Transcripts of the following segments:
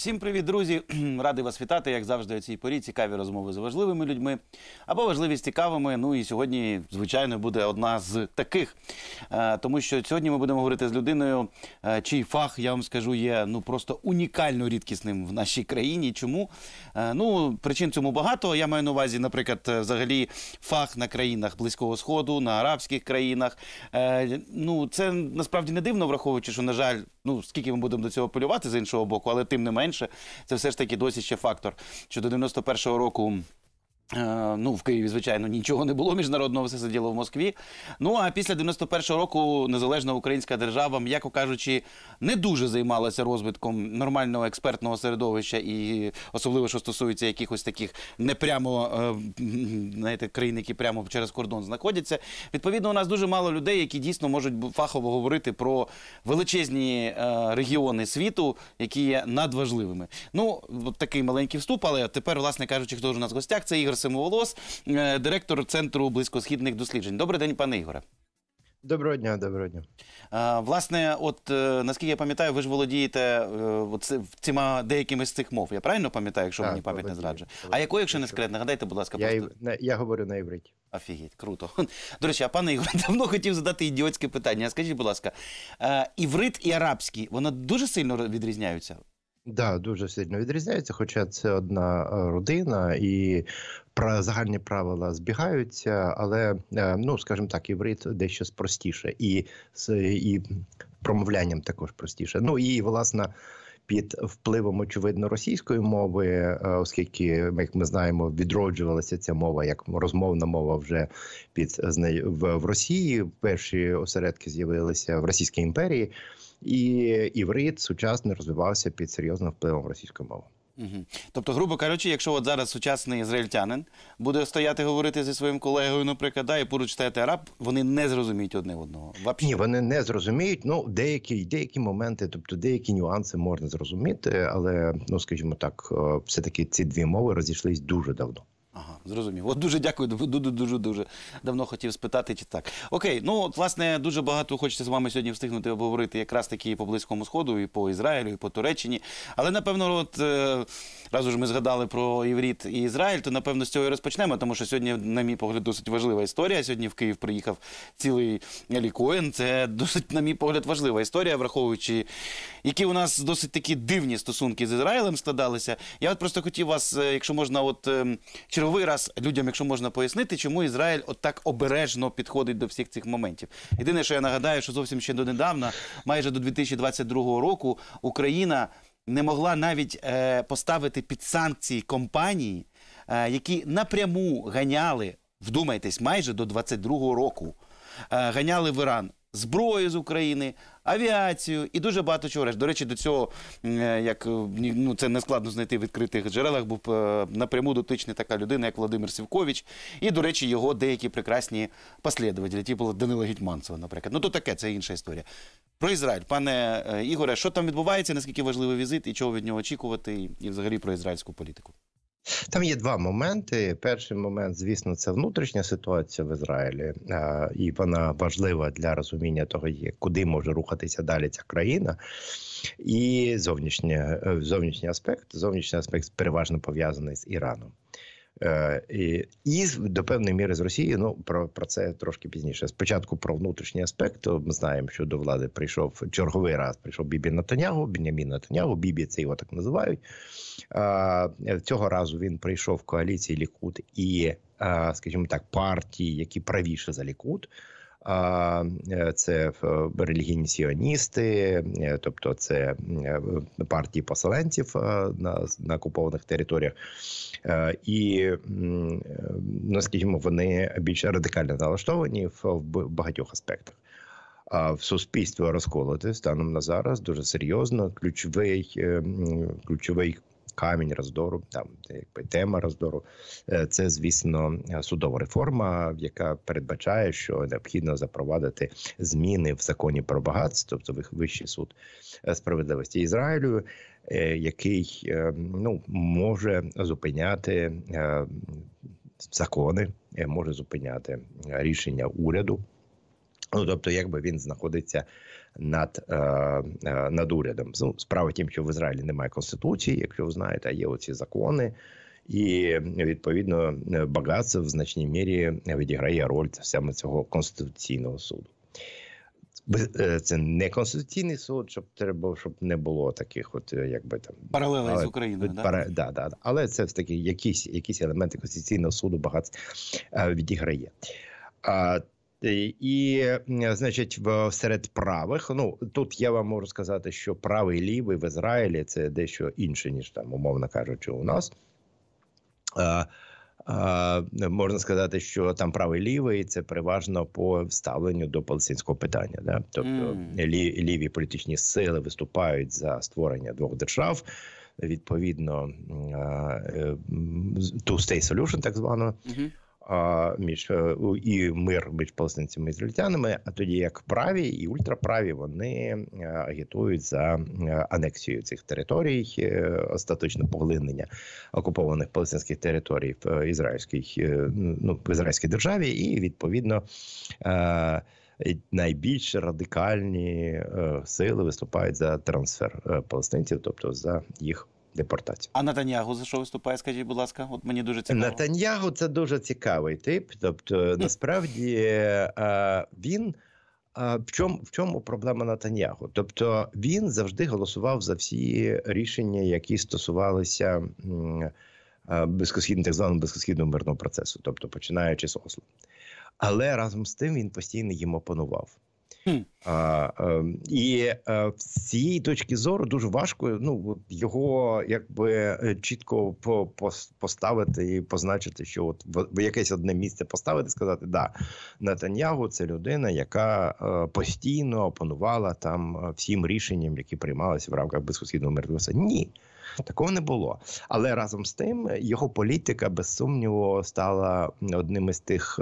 Всім привіт, друзі! Радий вас вітати, як завжди, у цій порі. Цікаві розмови з важливими людьми або важливі з цікавими. Ну і сьогодні, звичайно, буде одна з таких. Е, тому що сьогодні ми будемо говорити з людиною, е, чий фах, я вам скажу, є ну просто унікально рідкісним в нашій країні. Чому? Е, ну, причин цьому багато. Я маю на увазі, наприклад, взагалі фах на країнах Близького Сходу, на арабських країнах. Ну, це насправді не дивно, враховуючи, що, на жаль, ну скільки ми будемо до цього полювати з іншого боку, але тим не менше, це все ж таки досі ще фактор. Що до 91-го року. Е, ну, в Києві, звичайно, нічого не було міжнародного, все сиділо в Москві. Ну а після 91-го року незалежна українська держава, м'яко кажучи, не дуже займалася розвитком нормального експертного середовища, і особливо що стосується якихось таких непрямо е, знаєте, країн, які прямо через кордон знаходяться. Відповідно, у нас дуже мало людей, які дійсно можуть фахово говорити про величезні е, регіони світу, які є надважливими. Ну такий маленький вступ, але тепер, власне кажучи, хто ж у нас в гостях, це Ігор. Семоволос, е, директор центру близькосхідних досліджень. Добрий день, пане Ігоре. Доброго дня, доброго дня. Е, власне, от е, наскільки я пам'ятаю, ви ж володієте цима деякими з цих мов. Я правильно пам'ятаю, якщо так, мені пам'ять не зраджує? А якою, якщо не секрет, нагадайте, будь ласка, я, просто... я, я говорю на Євриті. Офігеть, круто. До речі, а пане Ігор, давно хотів задати ідіотське питання. Скажіть, будь ласка, іврит і арабський, вони дуже сильно відрізняються? Да, дуже сильно відрізняється, хоча це одна е, родина і про загальні правила збігаються, але е, ну скажімо так, іврит дещо простіше і і промовлянням також простіше. Ну і власна під впливом очевидно російської мови, е, оскільки, як ми знаємо, відроджувалася ця мова як розмовна мова вже під в Росії. Перші осередки з'явилися в Російській імперії, і іврит сучасний розвивався під серйозним впливом російської мови. Угу. Тобто, грубо кажучи, якщо от зараз сучасний ізраїльтянин буде стояти говорити зі своїм колегою, наприклад, да, і поруч стояти араб, вони не зрозуміють одне одного. Вообще. Ні, вони не зрозуміють. Ну деякі деякі моменти, тобто деякі нюанси можна зрозуміти, але ну скажімо так, е, все таки ці дві мови розійшлись дуже давно. Ага, зрозумів. От дуже дякую. Дуже дуже дуже давно хотів спитати, чи так. Окей, ну от власне дуже багато хочеться з вами сьогодні встигнути обговорити якраз таки і по близькому сходу, і по Ізраїлю, і по Туреччині. Але напевно, от е, разу ж ми згадали про Євріт і Ізраїль, то напевно з цього і розпочнемо, тому що сьогодні, на мій погляд, досить важлива історія. Сьогодні в Київ приїхав цілий лікоїн. Це досить, на мій погляд, важлива історія, враховуючи, які у нас досить такі дивні стосунки з Ізраїлем складалися. Я от просто хотів вас, е, якщо можна, от ем, черговий раз людям, якщо можна пояснити, чому Ізраїль от так обережно підходить до всіх цих моментів. Єдине, що я нагадаю, що зовсім ще донедавна, майже до 2022 року, Україна не могла навіть е, поставити під санкції компанії, е, які напряму ганяли, вдумайтесь, майже до 22 року. Е, ганяли в Іран зброю з України, авіацію і дуже багато чого решт. До речі, до цього е, як е, ну це не складно знайти в відкритих джерелах. Був е, напряму дотичний така людина, як Володимир Сівкович. І, до речі, його деякі прекрасні послідователі. Ті були Данила Гетьманцева, наприклад. Ну то таке, це інша історія. Про Ізраїль, пане Ігоре, що там відбувається? Наскільки важливий візит і чого від нього очікувати, і взагалі про ізраїльську політику? Там є два моменти. Перший момент, звісно, це внутрішня ситуація в Ізраїлі, і вона важлива для розуміння того, куди може рухатися далі ця країна. І зовнішній е, зовнішній аспект. Зовнішній аспект переважно пов'язаний з Іраном. Е, і до певної міри з Росії, ну про про це трошки пізніше. Спочатку про внутрішній аспект. Ми знаємо, що до влади прийшов черговий раз. Прийшов Бібі Натанягу, Бінямін Натанягу, Бібі це його так називають. Е, цього разу він прийшов в коаліції Лікут і, е, скажімо так, партії, які правіше за Лікут. Е, це е, релігійні сіоністи, е, тобто це партії поселенців на на окупованих територіях, і наскільки ну, вони більш радикально налаштовані в багатьох аспектах. А в суспільство розколоти станом на зараз дуже серйозно. Ключовий ключовий камінь роздору, там якби тема роздору. Е, це звісно судова реформа, яка передбачає, що необхідно запровадити зміни в законі про багатство, тобто Вищий суд е, справедливості Ізраїлю. Е, який ну може зупиняти закони, може зупиняти рішення уряду. Ну, тобто, якби він знаходиться над е, е, над урядом. Справа тим, що в Ізраїлі немає конституції, якщо ви знаєте, а є оці закони. І відповідно багатство в значній мірі відіграє роль саме цього конституційного суду. Е, це не конституційний суд, щоб треба, щоб не було таких, от якби там паралелей з Україною, Пара, да, да, але це все таки якісь якісь елементи конституційного суду багато відіграє. А і, значить, в серед правих, ну тут я вам можу сказати, що правий лівий в Ізраїлі це дещо інше, ніж там, умовно кажучи, у нас. А, а, Можна сказати, що там правий лівий це переважно по ставленню до палестинського питання. Да? Тобто mm. лі, ліві політичні сили виступають за створення двох держав. Відповідно, е, two-state solution, так звано. Mm-hmm між е, і мир між палестинцями і ізраїльтянами, а тоді як праві і ультраправі вони е, агітують за е, анексію цих територій, остаточне поглинення окупованих палестинських територій в ізраїльській ну в ізраїльській державі, і відповідно. Найбільш радикальні е, сили виступають за трансфер е, палестинців, тобто за їх Депортацію. А Натаньягу за що виступає? Скажіть, будь ласка, от мені дуже цікаво. Натаньягу це дуже цікавий тип. Тобто, насправді він в чому в чому проблема Натаньягу? Тобто він завжди голосував за всі рішення, які стосувалися безкосхідного так званого безкосхідного мирного процесу, тобто починаючи з Осло. Але разом з тим він постійно їм опанував. А, ем, І з е, цієї точки зору дуже важко ну його якби е, чітко поставити і позначити, що от в якесь одне місце поставити, сказати, да, Натаньягу це людина, яка е, постійно опанувала там всім рішенням, які приймалися в рамках безхосхідного миртвоса. Ні. Такого не було, але разом з тим його політика без сумніву стала одним із тих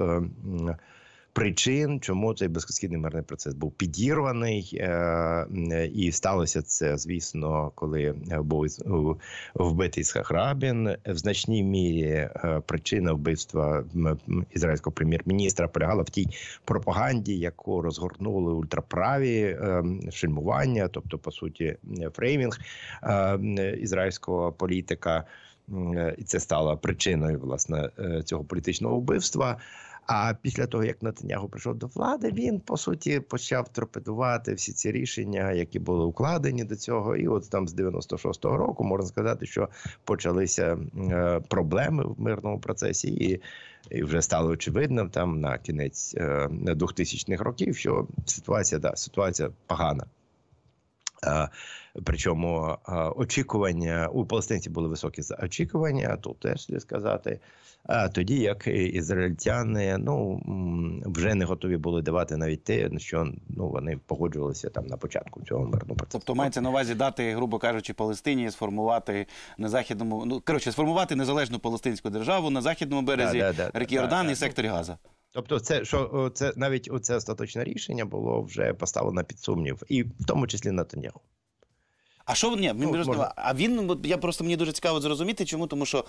причин, чому цей безкосхідний мирний процес був підірваний, е, і сталося це, звісно, коли е, був вбитий Сахрабін. В значній мірі е, причина вбивства ізраїльського прем'єр-міністра полягала в тій пропаганді, яку розгорнули ультраправі шельмування, тобто по суті, фреймінг ізраїльського політика. І це стало причиною власне цього політичного вбивства. А після того, як Натанягу прийшов до влади, він по суті почав торпедувати всі ці рішення, які були укладені до цього. І от там з 96-го року можна сказати, що почалися е, проблеми в мирному процесі, і і вже стало очевидним там на кінець е, 2000-х років, що ситуація да ситуація погана Причому очікування у палестинців були високі очікування, тут теж слід сказати. А тоді як ізраїльтяни ну вже не готові були давати навіть те, що ну вони погоджувалися там на початку цього мирного процесу. Тобто мається на увазі дати, грубо кажучи, Палестині сформувати на західному ну коротше сформувати незалежну палестинську державу на західному березі да, да, да, Реки Йордан да, да, і секторі Газа. Тобто, це що це навіть це остаточне рішення було вже поставлено під сумнів, і в тому числі на Тенягу. А що ні, ну, можна. а він я просто мені дуже цікаво зрозуміти, чому тому що е,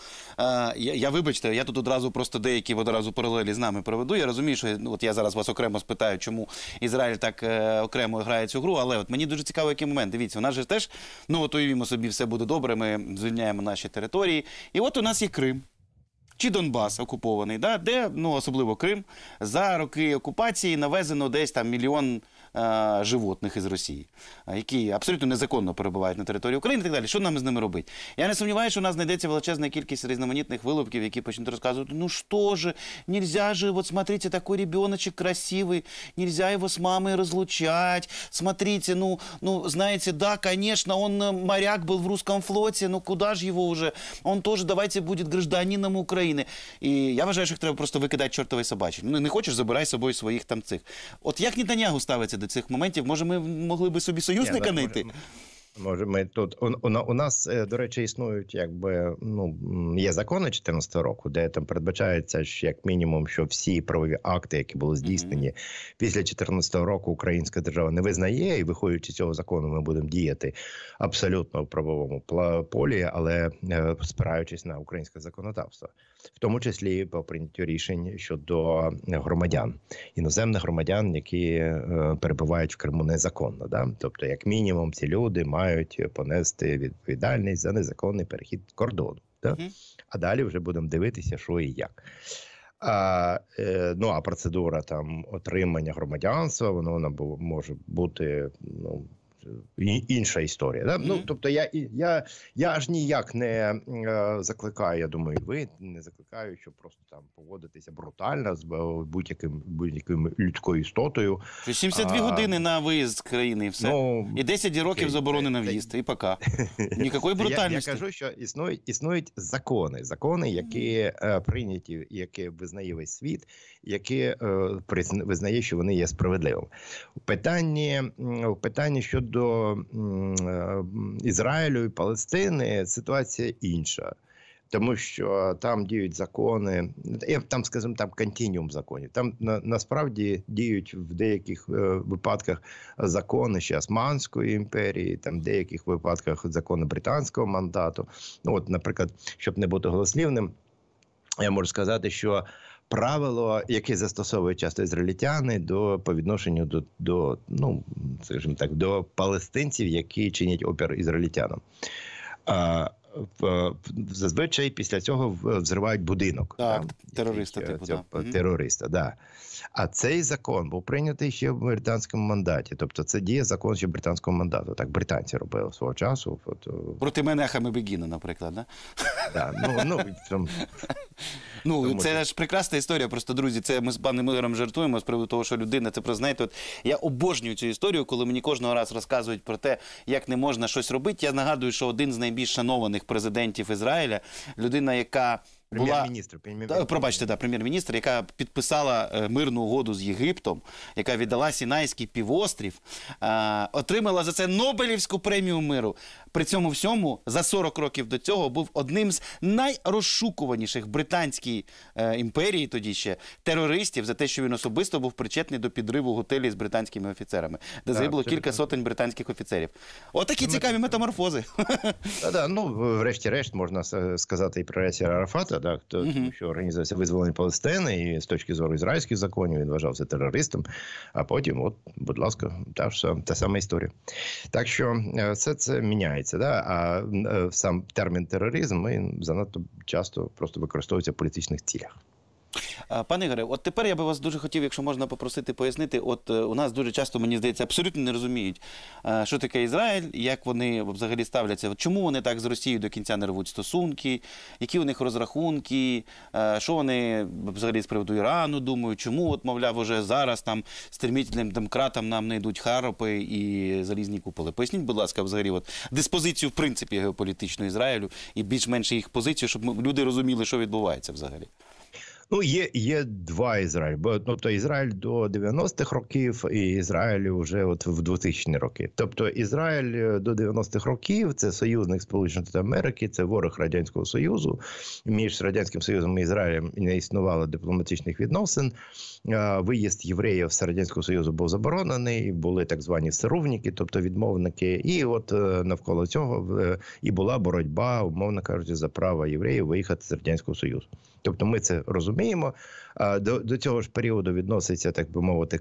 я, я вибачте, я тут одразу просто деякі одразу паралелі з нами проведу. Я розумію, що ну, от я зараз вас окремо спитаю, чому Ізраїль так е, окремо грає цю гру. Але от мені дуже цікаво, який момент. Дивіться, у нас же теж ну от уявімо собі, все буде добре. Ми звільняємо наші території. І от у нас є Крим чи Донбас окупований, да, де ну особливо Крим за роки окупації навезено десь там мільйон. Е, животних із Росії, е, які абсолютно незаконно перебувають на території України і так далі. Що нам з ними робити? Я не сумніваюся, що у нас знайдеться величезна кількість різноманітних вилупків, які почнуть розказувати, ну що ж, нельзя же, от смотрите, такой ребеночек красивий, нельзя його з мамою розлучати, смотрите, ну, ну знаєте, да, звісно, он э, моряк був в русском флоті, ну куди ж його вже? Он теж, давайте, буде гражданином України. І я вважаю, що їх треба просто викидати чортової собачі. Ну, не хочеш, забирай з собою своїх там цих. От як Нетанягу ставиться до цих моментів. Може, ми могли би собі союзника знайти? Може, ми тут у, у, у нас е, до речі існують, якби ну є закони 2014 року, де там передбачається, що як мінімум, що всі правові акти, які були здійснені mm -hmm. після 2014 року, українська держава не визнає, і виходячи з цього закону, ми будемо діяти абсолютно в правовому полі, але е, спираючись на українське законодавство в тому числі по прийняттю рішень щодо е, громадян іноземних громадян, які е, перебувають в Криму незаконно. Да? Тобто, як мінімум, ці люди мають понести відповідальність за незаконний перехід кордону. Да? Угу. А далі вже будемо дивитися, що і як. А, е, Ну а процедура там отримання громадянства, воно набу може бути ну інша історія. Да? Mm-hmm. Ну тобто, я я, я аж ніяк не е, закликаю. Я думаю, ви не закликаю, щоб просто там поводитися брутально з будь-яким будь-яким людською істотою. 72 а, години на виїзд з країни, і все ну, і 10 років okay, заборони на в'їзд, і пока. Нікакої брутальності. Я, я кажу, що існують існують закони, закони, які е, прийняті, які визнає весь світ, які е, визнає, що вони є справедливими. У питанні в питанні щодо. До е, Ізраїлю і Палестини ситуація інша. Тому що там діють закони, там, скажімо, там континіум законів. Там на, насправді діють в деяких е, випадках закони ще Османської імперії, там в деяких випадках закони британського мандату. Ну, От, наприклад, щоб не бути голослівним, я можу сказати, що правило, яке застосовують часто ізраїльтяни до по відношенню до до ну скажімо так, до палестинців, які чинять опір ізраїльтянам. А, зазвичай після цього взривають будинок. Так, там, терориста який, е, типу, цього, да. терориста, да. А цей закон був прийнятий ще в британському мандаті. Тобто це діє закон ще британського мандату. Так британці робили свого часу. От, е, Проти Менехами Бегіна, наприклад, да? да ну, ну, там, Ну, Тому це ж прекрасна історія. Просто друзі, це ми з паном Милером жартуємо з приводу того, що людина це про знаєте. От я обожнюю цю історію, коли мені кожного разу розказують про те, як не можна щось робити. Я нагадую, що один з найбільш шанованих різних президентів Ізраїля, людина, яка Прем'єр-міністр, прем'єр-міністр. пробачте, да прем'єр-міністр, яка підписала е, мирну угоду з Єгиптом, яка віддала Сінайський півострів, е, отримала за це Нобелівську премію миру. При цьому всьому за 40 років до цього був одним з найрозшукуваніших британській е, імперії тоді ще терористів за те, що він особисто був причетний до підриву готелі з британськими офіцерами, де загибло кілька сотень британських офіцерів. Отакі От цікаві метаморфози. Да, ну врешті-решт можна сказати і про ресі Арафата, да, хто угу. що організація визволення Палестини, і з точки зору ізраїльських законів він вважався терористом. А потім, от, будь ласка, та ж та сама історія. Так що е, все це міняє сприймається. Да? А э, сам термін тероризм ми занадто часто просто використовується в політичних цілях. Пане Ігоре, от тепер я би вас дуже хотів, якщо можна попросити пояснити. От е, у нас дуже часто, мені здається, абсолютно не розуміють, е, що таке Ізраїль, як вони взагалі ставляться, чому вони так з Росією до кінця не рвуть стосунки, які у них розрахунки, е, що вони взагалі з приводу Ірану думають, чому, от, мовляв, уже зараз там стремітельним демократам нам не йдуть Харопи і залізні куполи. Поясніть, будь ласка, взагалі, от диспозицію в принципі геополітичної Ізраїлю і більш менш їх позицію, щоб люди розуміли, що відбувається взагалі. Ну, є є два Ізраїль. Бо тобто Ізраїль до 90-х років і Ізраїль вже от в 2000 ні роки. Тобто Ізраїль е, до 90-х років це союзник Сполучених Штатів Америки, це ворог радянського союзу. Між радянським союзом і Ізраїлем не існувало дипломатичних відносин. Е, виїзд євреїв з радянського союзу був заборонений. Були так звані сировники, тобто відмовники. І от е, навколо цього і була боротьба, умовно кажучи, за право євреїв виїхати з радянського союзу. Тобто ми це розуміємо. До до цього ж періоду відноситься, так би мовити,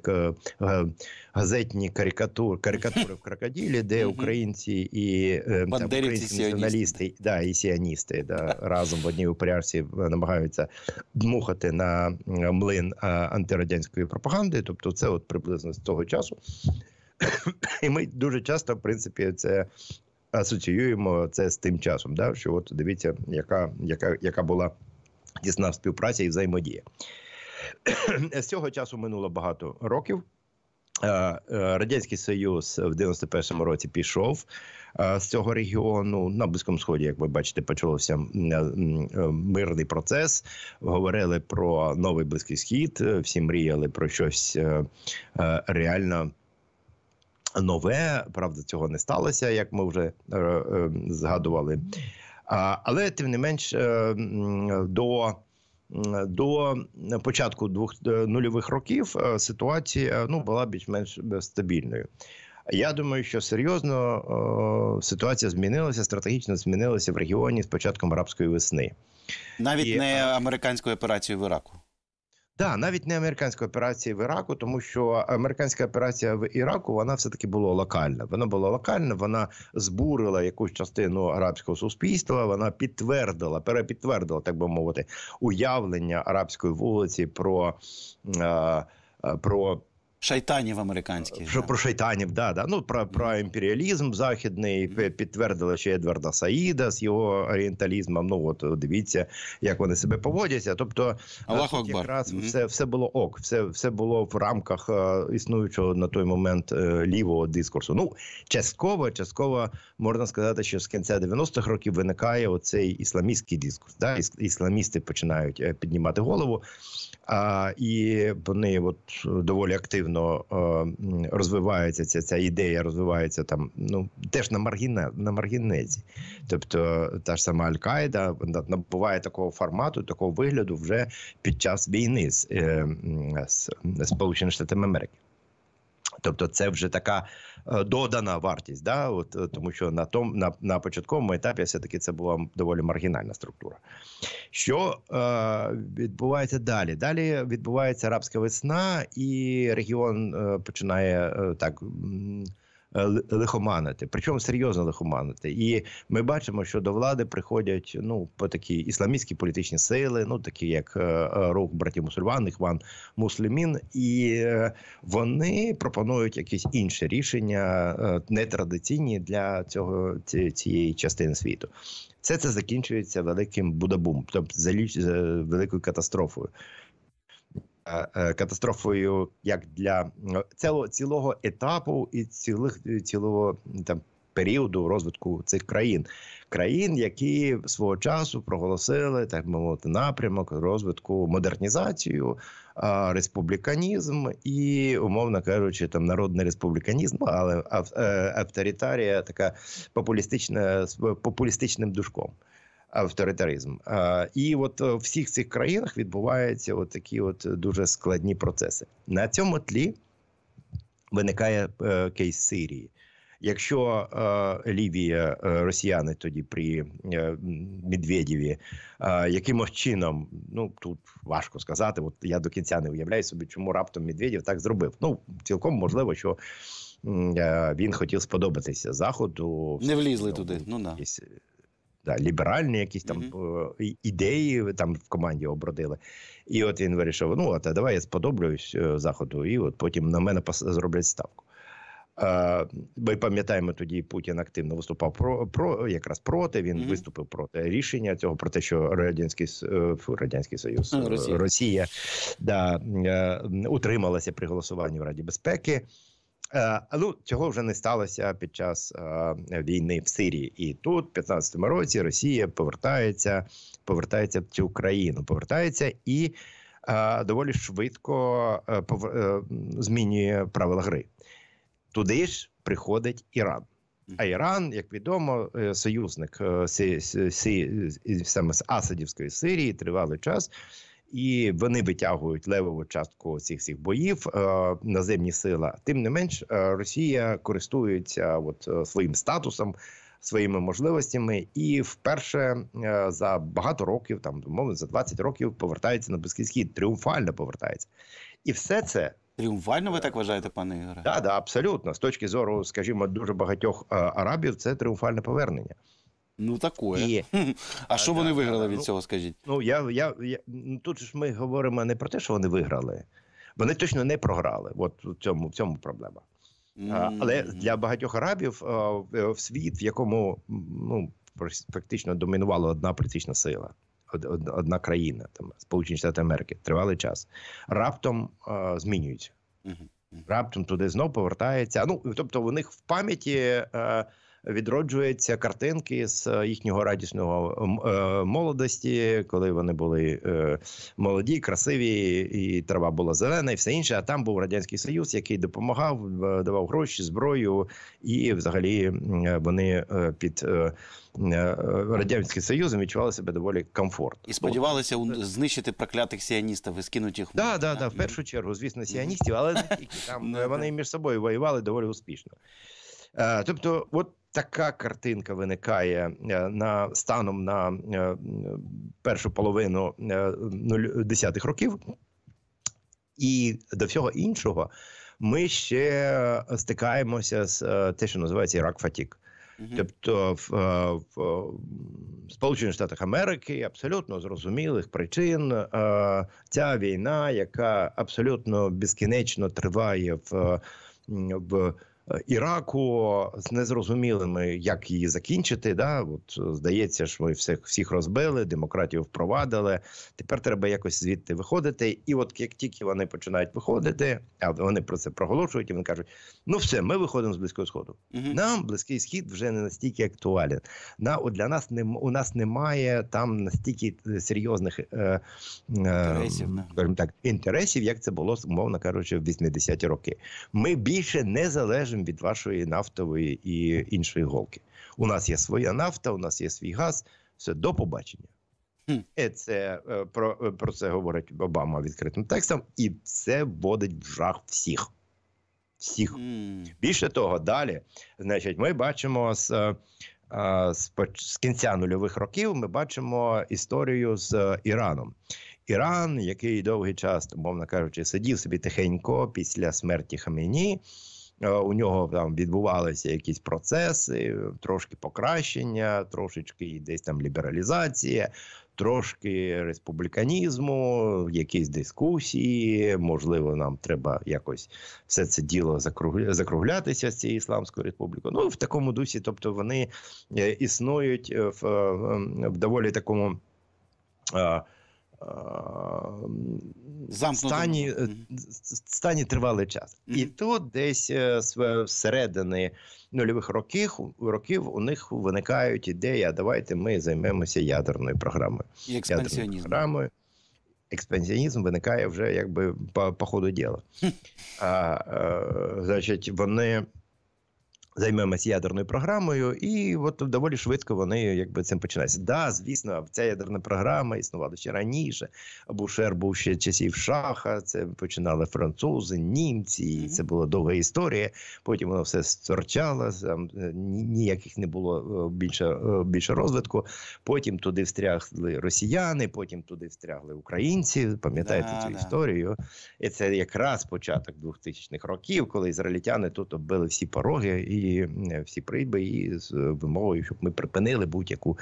газетні карикатури, карикатури в крокоділі, де українці і е, там, українські націоналісти да, і сіаністи да, разом в одній упряжці е, намагаються дмухати на е, млин антирадянської пропаганди. Тобто, це от приблизно з того часу. І ми дуже часто, в принципі, це. Асоціюємо це з тим часом, да що от дивіться, яка яка, яка була тісна співпраця і взаємодія. З цього часу минуло багато років. Е, е, Радянський Союз в 91-му році пішов е, з цього регіону. На Близькому Сході, як ви бачите, почався мирний процес. Говорили про новий близький схід. Всі мріяли про щось реально нове. Правда, цього не сталося, як ми вже згадували. Але тим не менш е, до до початку двох е, нульових років е, ситуація ну була більш-менш стабільною. Я думаю, що серйозно ситуація змінилася, стратегічно змінилася в регіоні з початком арабської весни, навіть І, не американською операцією в Іраку. Да, навіть не американська операція в Іраку, тому що американська операція в Іраку вона все таки була локальна. Вона була локальна, вона збурила якусь частину арабського суспільства. Вона підтвердила, перепідтвердила, так би мовити, уявлення арабської вулиці про. Е, е, про Шайтанів американських. Що да. про шайтанів, да, да. Ну про про імперіалізм західний підтвердили ще Едварда Саїда з його орієнталізмом. Ну от дивіться, як вони себе поводяться. Тобто, е, Аллах тут якраз mm -hmm. все все було ок, все все було в рамках е, існуючого на той момент е, лівого дискурсу. Ну частково, частково можна сказати, що з кінця 90-х років виникає оцей ісламістський дискурс. Да? Іс Ісламісти починають піднімати голову, а і вони от доволі активно активно е, розвивається ця ця ідея, розвивається там. Ну теж на маргіне, на маргінезі. Тобто та ж сама Аль-Каїда набуває такого формату, такого вигляду вже під час війни з е, Сполученими Штатами Америки. Тобто це вже така е, додана вартість, да? От, е, тому що на том, на, на початковому етапі все-таки це була доволі маргінальна структура. Що е, відбувається далі? Далі відбувається арабська весна, і регіон е, починає е, так. Е, лихоманити, причому серйозно лихоманити. І ми бачимо, що до влади приходять ну по такі ісламістські політичні сили, ну такі як е, е, рух братів мусульман, Іхван муслімін, і вони пропонують якісь інші рішення, нетрадиційні для цього цієї частини світу. Все це закінчується великим будабум, тобто великою катастрофою. Е, е, катастрофою, як для цілого цілого етапу і цілих е, цілого там. Періоду розвитку цих країн, країн, які свого часу проголосили так мовити напрямок розвитку, модернізацію, республіканізм і, умовно кажучи, там народний республіканізм, але ав авторитарія, така популістична з популістичним душком авторитаризм. Е, і от е, в всіх цих країнах відбуваються от такі от е, дуже складні процеси. На цьому тлі виникає кейс Сирії. Якщо е, Лівія, е, росіяни тоді при е, Медведєві, якимось чином, ну тут важко сказати, от я до кінця не уявляю собі, чому раптом Медведєв так зробив. Ну цілком можливо, що він хотів сподобатися заходу, не влізли ну, туди. Ну на Якісь, да, ліберальні якісь там mm -hmm. ідеї е, там в команді обродили. І от він вирішив: ну от давай я сподоблююсь е, заходу, і от потім на мене зроблять ставку. Ми пам'ятаємо, тоді Путін активно виступав про про якраз проти. Він mm -hmm. виступив проти рішення цього про те, що радянський радянський союз Росія, Росія да, утрималася при голосуванні в Раді безпеки. Е, ну, цього вже не сталося під час е, війни в Сирії, і тут, в 15-му році, Росія повертається, повертається в цю країну, повертається і е, доволі швидко змінює правила гри. Туди ж приходить Іран. А Іран, як відомо, союзник саме з Асадівської Сирії тривалий час і вони витягують левову частку цих всіх боїв е, наземні сила. Тим не менш, е, Росія користується от е, своїм статусом. Своїми можливостями і вперше за багато років, там мовно, за 20 років повертається на близький схід, тріумфально повертається, і все це тріумфально. Ви так вважаєте, пане Ігоре? Так, да, да, абсолютно з точки зору, скажімо, дуже багатьох арабів, це тріумфальне повернення. Ну такое. Є. А що вони виграли від ну, цього? Скажіть? Ну я я, я ну, тут ж ми говоримо не про те, що вони виграли. Вони точно не програли. От в цьому в цьому проблема. Але для багатьох арабів в світ, в якому ну практично домінувала одна політична сила, одна країна, там Сполучені Штати Америки, тривалий час, раптом а, змінюється. Раптом туди знову повертається. Ну тобто, у них в пам'яті. Е, відроджуються картинки з е, їхнього радісного е, молодості, коли вони були е, молоді, красиві, і трава була зелена, і все інше. А там був радянський союз, який допомагав, давав гроші, зброю, і взагалі вони під радянським союзом відчували себе доволі комфортно. і сподівалися знищити проклятих сіаністів і скинути їх. Да, да, да, в першу чергу, звісно, сіаністів, але не тільки там ну, вони між собою воювали доволі успішно. Тобто, от така картинка виникає е, на станом на е, першу половину 10-х е, років, і до всього іншого ми ще стикаємося з те, що називається Ірак Фатік. Mm -hmm. Тобто в, в Сполучених Штатах Америки абсолютно зрозумілих причин ця війна, яка абсолютно безкінечно триває в в Іраку з незрозумілими, як її закінчити. Да? От е, здається, що ми всіх всіх розбили, демократію впровадили. Тепер треба якось звідти виходити. І от як тільки вони починають виходити, а вони про це проголошують, і вони кажуть: ну все, ми виходимо з близького сходу. Угу. Нам близький схід вже не настільки актуален. На от для нас не у нас немає там настільки е, серйозних е, е, скажімо так інтересів, як це було умовно кажучи, в 80-ті роки. Ми більше не залежимо залежним від вашої нафтової і іншої голки. У нас є своя нафта, у нас є свій газ. Все, до побачення. І е, це е, про е, про це говорить Обама відкритим текстом, і це вводить в жах всіх. Всіх. Mm. Більше того, далі, значить, ми бачимо з, з з, кінця нульових років ми бачимо історію з Іраном. Іран, який довгий час, мовно кажучи, сидів собі тихенько після смерті Хамені. Е, у нього там відбувалися якісь процеси, трошки покращення, трошечки десь там лібералізація, трошки республіканізму, якісь дискусії. Можливо, нам треба якось все це діло закругля... закруглятися з цією Ісламською республікою. Ну в такому дусі, тобто вони е, існують в, е, ем, в доволі такому. Е, стані, е, стані тривалий час. І тут десь е, всередині нульових років років у них виникають ідеї, а давайте ми займемося ядерною програмою. І експансіонізмом. програмою. Експансіонізм виникає вже якби по, по ходу діла. А, а, Значить, вони Займемось ядерною програмою, і от доволі швидко вони якби цим починаються. Да, звісно, ця ядерна програма існувала ще раніше. Бушер був ще часів шаха. Це починали французи, німці. і Це була довга історія. Потім воно все сторчало, там е, ніяких не було е, більше е, більше розвитку. Потім туди встрягли росіяни, потім туди встрягли українці. Пам'ятаєте да, цю да. історію? І це якраз початок 2000-х років, коли ізраїльтяни тут оббили всі пороги і. Е, всі прийби і з е, вимогою, щоб ми припинили будь-яку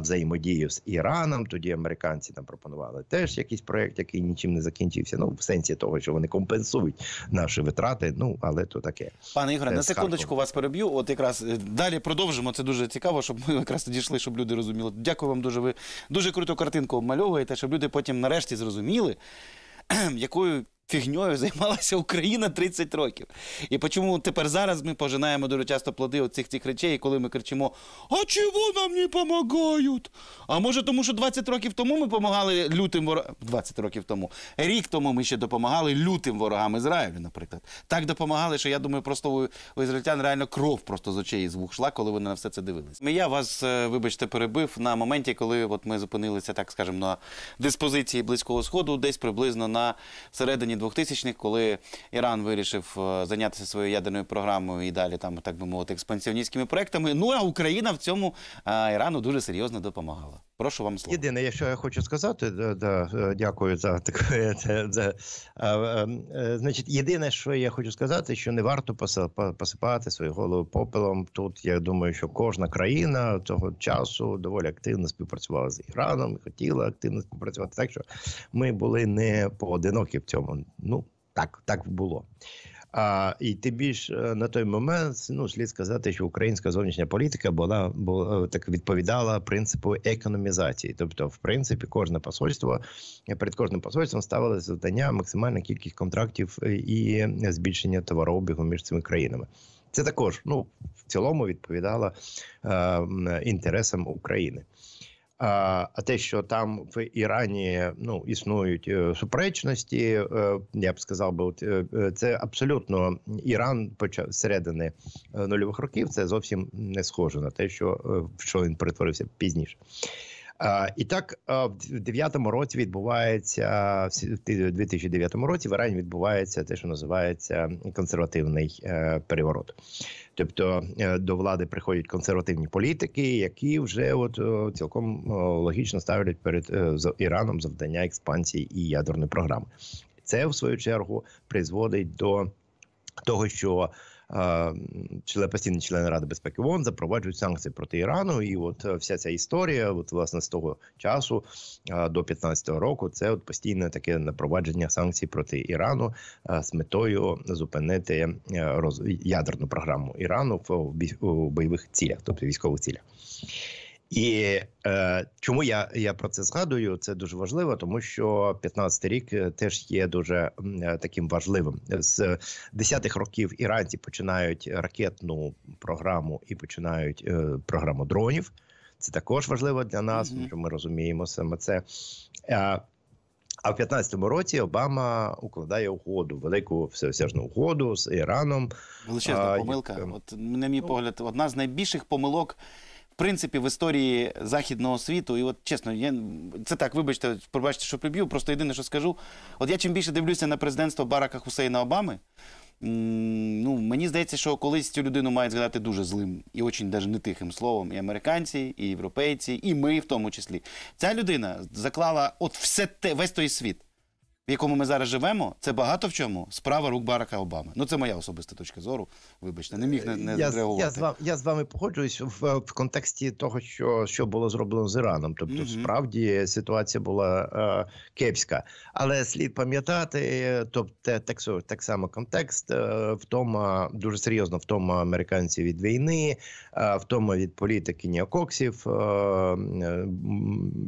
взаємодію з Іраном. Тоді американці нам пропонували теж якийсь проект, який нічим не закінчився. Ну в сенсі того, що вони компенсують наші витрати. Ну але то таке, пане Ігоре, е, на секундочку Харкова. вас переб'ю. От якраз далі продовжимо. Це дуже цікаво, щоб ми якраз дійшли, щоб люди розуміли. Дякую вам дуже. Ви дуже круту картинку обмальовуєте, щоб люди потім нарешті зрозуміли, якою фігньою займалася Україна 30 років. І чому тепер зараз ми пожинаємо дуже часто плоди оцих цих речей, і коли ми кричимо: А чого нам не допомагають? А може, тому що 20 років тому ми допомагали лютим ворогам. 20 років тому, рік тому ми ще допомагали лютим ворогам Ізраїлю, наприклад. Так допомагали, що я думаю, просто у ізраїльтян реально кров просто з очей і з вух шла, коли вони на все це дивились. Я вас, е, вибачте, перебив на моменті, коли от ми зупинилися, так скажемо, на диспозиції близького сходу, десь приблизно на середині середині 2000-х, коли Іран вирішив е, зайнятися своєю ядерною програмою і далі, там так би мовити, експансіоністськими проектами. Ну а Україна в цьому е, Ірану дуже серйозно допомагала. Прошу вам слово. Єдине, що я хочу сказати, да, да, е, дякую за таке. Да, е, да. Е, значить, єдине, що я хочу сказати, що не варто посипати свою голову попелом. Тут я думаю, що кожна країна того часу доволі активно співпрацювала з Іраном, і хотіла активно співпрацювати. Так що ми були не поодинокі в цьому. Ну так, так було. А, І тим більш е, на той момент ну, слід сказати, що українська зовнішня політика була була е, так відповідала принципу економізації. Тобто, в принципі, кожне посольство е, перед кожним посольством ставили завдання максимальна кількість контрактів і збільшення товарообігу між цими країнами. Це також ну в цілому відповідало е, інтересам України. А те, що там в Ірані ну існують е, суперечності, е, я б сказав би, е, це абсолютно Іран почав середини нульових років. Це зовсім не схоже на те, що в що він перетворився пізніше. І так в 2009 році відбувається в 2009 році в Ірані відбувається те, що називається консервативний переворот. Тобто е, до влади приходять консервативні політики, які вже от е, цілком е, логічно ставлять перед Іраном завдання експансії і ядерної програми. Це в свою чергу призводить до того, що член постійні члени Ради безпеки ООН запроваджують санкції проти Ірану. І от е, вся ця історія, от власне з того часу до 15-го року, це от постійне таке напровадження санкцій проти Ірану е, з метою зупинити е, роз ядерну програму Ірану в бойових цілях, тобто військових цілях. І е, чому я я про це згадую? Це дуже важливо, тому що 15-й рік е, теж є дуже е, таким важливим. З десятих років іранці починають ракетну програму і починають е, програму дронів. Це також важливо для нас, mm -hmm. що ми розуміємо саме це. Е, а в 15-му році Обама укладає угоду, велику всеосяжну угоду з Іраном. Величезна помилка. Е, От на мій ну, погляд, одна з найбільших помилок принципі в історії західного світу, і от чесно, я це так, вибачте, пробачте, що приб'ю. Просто єдине, що скажу. От я чим більше дивлюся на президентство Барака Хусейна Обами. Ну, Мені здається, що колись цю людину мають згадати дуже злим і очень даже не тихим словом. І американці, і європейці, і ми в тому числі. Ця людина заклала от все те, весь той світ в якому ми зараз живемо, це багато в чому справа рук Барака Обами. Ну це моя особиста точка зору. Вибачте, не міг не, не я, реагувати. Я з вами я з вами погоджуюсь в, в контексті того, що що було зроблено з Іраном. Тобто, угу. справді ситуація була е, кепська, але слід пам'ятати, тобто так, так само контекст е, втома дуже серйозно втома американців від війни, е, втома від політики Ніакоксів, е,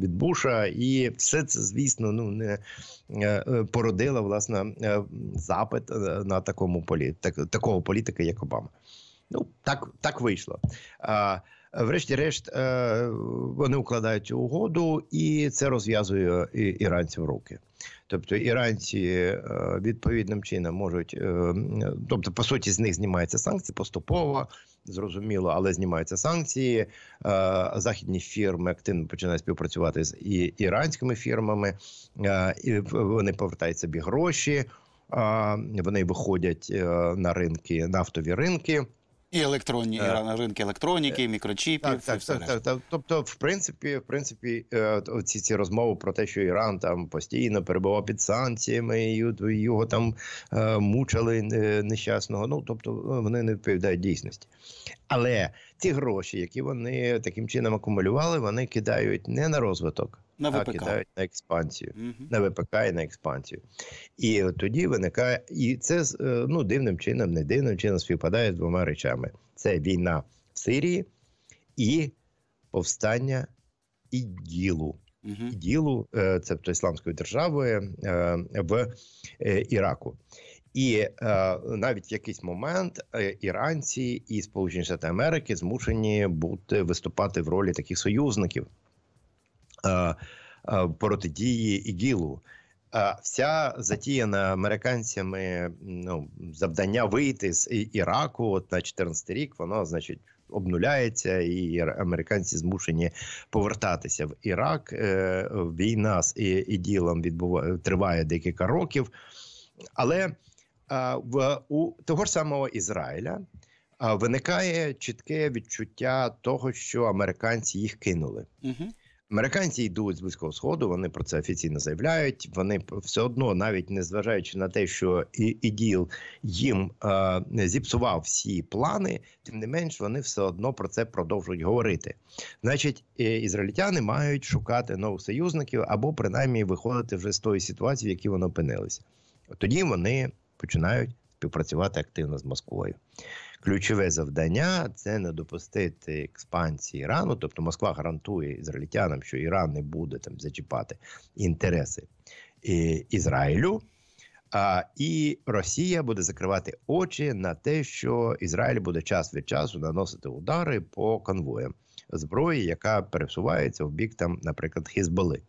від Буша, і все це звісно, ну не. Е, е, породила власне е, запит на такому полі так, такого політика, як Обама. Ну так так вийшло. Врешті-решт, е, вони укладають угоду, і це розв'язує іранців руки. Тобто іранці е, відповідним чином можуть, е, тобто, по суті, з них знімаються санкції поступово, зрозуміло, але знімаються санкції. Західні фірми активно починають співпрацювати з іранськими фірмами, і вони повертають собі гроші, вони виходять на ринки, нафтові ринки. І електронні і ринки електроніки, мікрочіпів. Так, так, так, так, так. Тобто, в принципі, в принципі, е, ці ці розмови про те, що Іран там постійно перебував під санкціями, його там е, мучили е, нещасного. Ну тобто вони не відповідають дійсності. Але ті гроші, які вони таким чином акумулювали, вони кидають не на розвиток. На ВПК. кидають на експансію, угу. на ВПК і на експансію. І от тоді виникає, і це е, ну дивним чином, не дивним чином співпадає з двома речами: це війна в Сирії і повстання іділу. Угу. Іділу, е, це ісламської держави е, в Іраку. І е, навіть в якийсь момент іранці і Сполучені Штати Америки змушені бути виступати в ролі таких союзників Е, е, протидії ІГІЛу. Е, вся затіяна американцями ну, завдання вийти з Іраку от на 14 рік, воно значить обнуляється, і американці змушені повертатися в Ірак. Війна з іділом відбуває триває декілька років. Але в у того ж самого Ізраїля виникає чітке відчуття того, що американці їх кинули. Угу. Американці йдуть з близького сходу. Вони про це офіційно заявляють. Вони все одно, навіть не зважаючи на те, що іділ їм е, зіпсував всі плани, тим не менш вони все одно про це продовжують говорити. Значить, ізраїльтяни мають шукати нових союзників або принаймні виходити вже з тої ситуації, в якій вони опинилися. Тоді вони починають співпрацювати активно з Москвою. Ключове завдання це не допустити експансії Ірану, тобто Москва гарантує ізраїльтянам, що Іран не буде там зачіпати інтереси е, Ізраїлю. А, І Росія буде закривати очі на те, що Ізраїль буде час від часу наносити удари по конвоям зброї, яка пересувається в бік там, наприклад, Хізболи.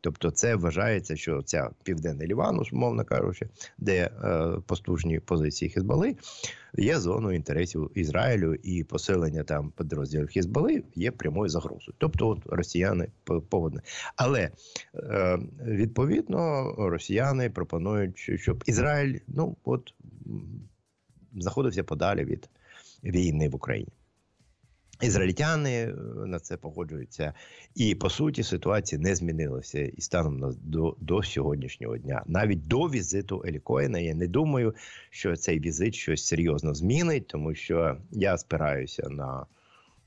Тобто, це вважається, що ця південний Ліван, умовно кажучи, де е, постужні позиції Хізбали, є зоною інтересів Ізраїлю, і поселення там підрозділів Хізбали є прямою загрозою. Тобто, от росіяни поводне. Але е, відповідно росіяни пропонують, щоб Ізраїль ну от знаходився подалі від війни в Україні. Ізраїльтяни е, на це погоджуються, і по суті ситуація не змінилася і станом на до, до сьогоднішнього дня, навіть до візиту Елікоїна. Я не думаю, що цей візит щось серйозно змінить, тому що я спираюся на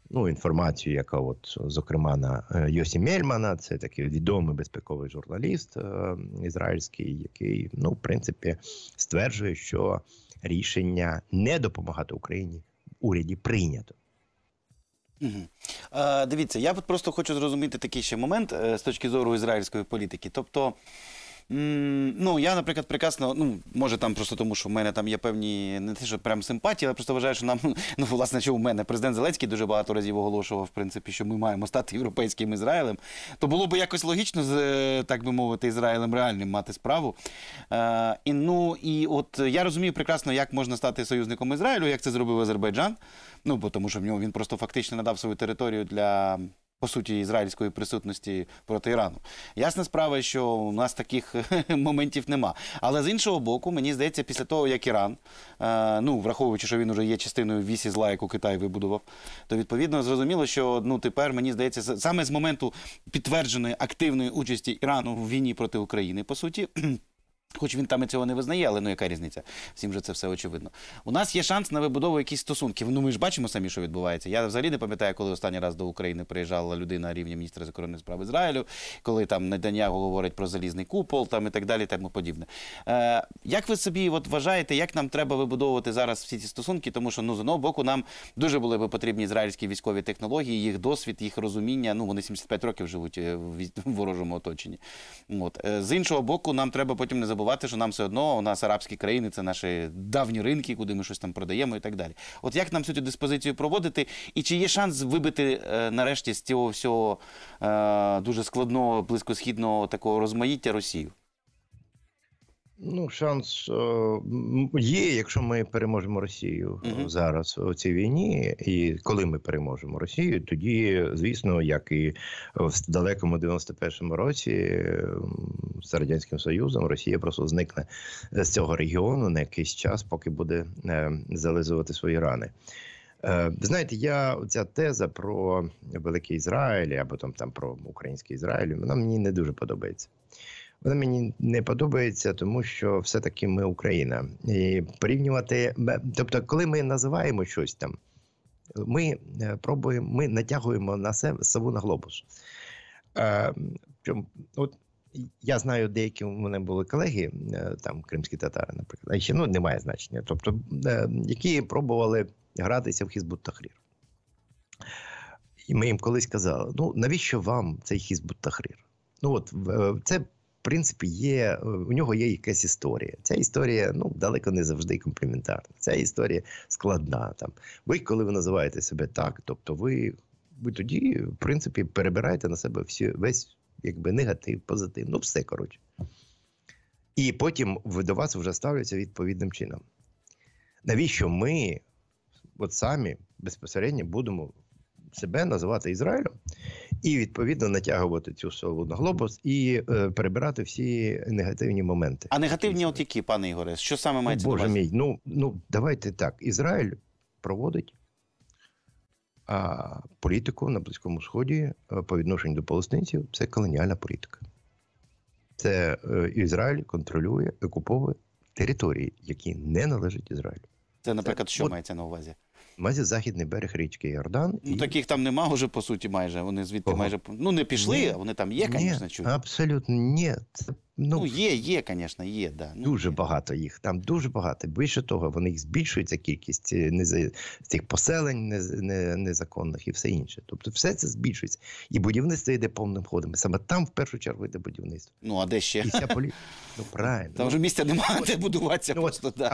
ну, інформацію, яка, от, зокрема, на е, Йосі Мельмана, це такий відомий безпековий журналіст е, ізраїльський, який ну, в принципі стверджує, що рішення не допомагати Україні в уряді прийнято. Угу. Е, Дивіться, я просто хочу зрозуміти такий ще момент е, з точки зору ізраїльської політики. Тобто ну я, наприклад, прекрасно, ну може там просто тому, що в мене там є певні не те, що прям симпатії, але просто вважаю, що нам ну власне, що у мене президент Зеленський дуже багато разів оголошував, в принципі, що ми маємо стати європейським Ізраїлем. То було б якось логічно з е, так би мовити, Ізраїлем реальним мати справу. Е, І ну і от я розумію прекрасно, як можна стати союзником Ізраїлю, як це зробив Азербайджан. Ну бо тому, що в нього він просто фактично надав свою територію для по суті ізраїльської присутності проти Ірану. Ясна справа, що у нас таких моментів нема. Але з іншого боку, мені здається, після того як Іран, е, ну враховуючи, що він уже є частиною вісі зла, яку Китай вибудував, то відповідно зрозуміло, що ну тепер мені здається, саме з моменту підтвердженої активної участі Ірану в війні проти України, по суті. Хоч він там і цього не визнає, але ну яка різниця? Всім же це все очевидно. У нас є шанс на вибудову якісь стосунків. Ну ми ж бачимо самі, що відбувається. Я взагалі не пам'ятаю, коли останній раз до України приїжджала людина рівня міністра закордонних справ Ізраїлю, коли там Неданьягу говорить про залізний купол там і так далі, тому подібне. Е, Як ви собі от вважаєте, як нам треба вибудовувати зараз всі ці стосунки? Тому що ну з одного боку нам дуже були би потрібні ізраїльські військові технології, їх досвід, їх розуміння. Ну вони 75 років живуть е, в ворожому оточенні. От е, з іншого боку, нам треба потім не забувати забувати, що нам все одно у нас арабські країни, це наші давні ринки, куди ми щось там продаємо і так далі. От як нам цю диспозицію проводити, і чи є шанс вибити е, нарешті з цього всього е, дуже складного близькосхідного такого розмаїття Росію? Ну, шанс є, якщо ми переможемо Росію uh зараз у цій війні, і коли ми переможемо Росію, тоді звісно, як і в далекому 91-му році з радянським союзом, Росія просто зникне з цього регіону на якийсь час, поки буде е, зализувати свої рани. Е, знаєте, я ця теза про великий Ізраїль або там там про український Ізраїль, вона мені не дуже подобається. Вона мені не подобається, тому що все-таки ми Україна. І порівнювати, тобто, коли ми називаємо щось там, ми е, пробуємо, ми натягуємо на себе саву на глобус. Е, от я знаю, деякі у мене були колеги, е, там кримські татари, наприклад, а ще ну немає значення, тобто, які пробували гратися в Хізбут-Тахрір. І ми їм колись казали: ну навіщо вам цей Хізбут-Тахрір? Ну от це принципі, є е, у нього є якась історія. Ця історія ну далеко не завжди компліментарна. Ця історія складна. Там ви, коли ви називаєте себе так, тобто ви ви тоді, в принципі, перебираєте на себе всі весь якби негатив, позитив, ну все коротше. І потім до вас вже ставляться відповідним чином. Навіщо ми от самі безпосередньо будемо себе називати Ізраїлем і відповідно натягувати цю солу на глобус і е, перебирати всі негативні моменти. А негативні, от які, пане Ігоре, що саме ну, мається? Боже мій, ну ну давайте так. Ізраїль проводить а, політику на Близькому Сході е, по відношенню до палестинців. Це колоніальна політика. Це е, Ізраїль контролює, окуповує території, які не належать Ізраїлю. Це, наприклад, що От, мається на увазі? Майже західний берег річки Йордан. Ну, і... Таких там нема вже, по суті, майже. Вони звідти Ого. майже ну не пішли, ні. а вони там є, звісно, чуть. Абсолютно ні. Це Ну, ну є, є, звісно, є. Да. Ну, дуже є. багато їх. Там дуже багато. Більше того, вони їх збільшується кількість е, не за цих поселень, не незаконних і все інше. Тобто, все це збільшується. І будівництво йде повним ходом. Саме там в першу чергу йде будівництво. Ну а де ще? І вся полі... Ну правильно. Там вже місця ну, немає де будуватися. Ну, просто да.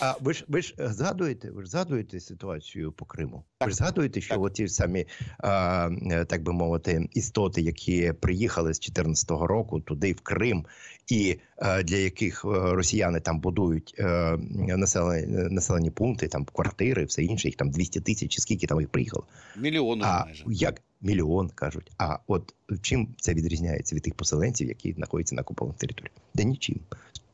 А а ви ж ви ж е, згадуєте? Ви ж згадуєте ситуацію по Криму? Так, ви ж згадуєте, що так. оті самі а, е, так би мовити істоти, які приїхали з 14 року туди в Крим і е, для яких е, росіяни там будують е, населені населені пункти, там квартири, все інше, їх там 200 тисяч, скільки там їх приїхало. Мільйон майже. як мільйон кажуть. А от чим це відрізняється від тих поселенців, які знаходяться на окупованій території? Та нічим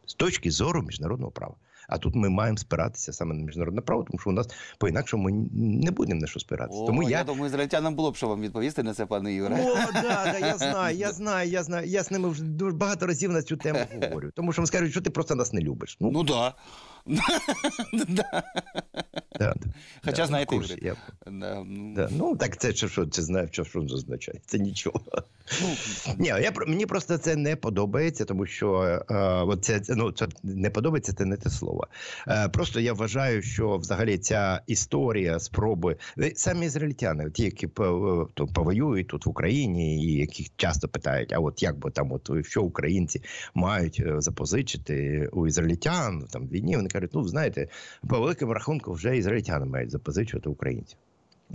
з точки зору міжнародного права. А тут ми маємо спиратися саме на міжнародне право, тому що у нас по інакшому ми не будемо на що спиратися. О, тому я, я думаю, ізраїльтянам було б що вам відповісти на це, пане Юре. О, да, да, я знаю, я знаю, я знаю. Я з ними вже дуже багато разів на цю тему говорю. Тому що вони скажуть, що ти просто нас не любиш. Ну, ну да. Хоча ну, знаєте, курсі, ну. ну... так це що це знає, що означає. Це нічого. Ну, Ні, я мені просто це не подобається, тому що е, це ну це не подобається, це не те слово. Е, просто я вважаю, що взагалі ця історія спроби самі ізраїльтяни, ті, які е, повоюють тут в Україні, і яких часто питають, а от як би там, от що українці мають е, запозичити у ізраїльтян там війні? Вони кажуть, ну знаєте, по великому рахунку вже ізраїльтяни мають запозичувати українців.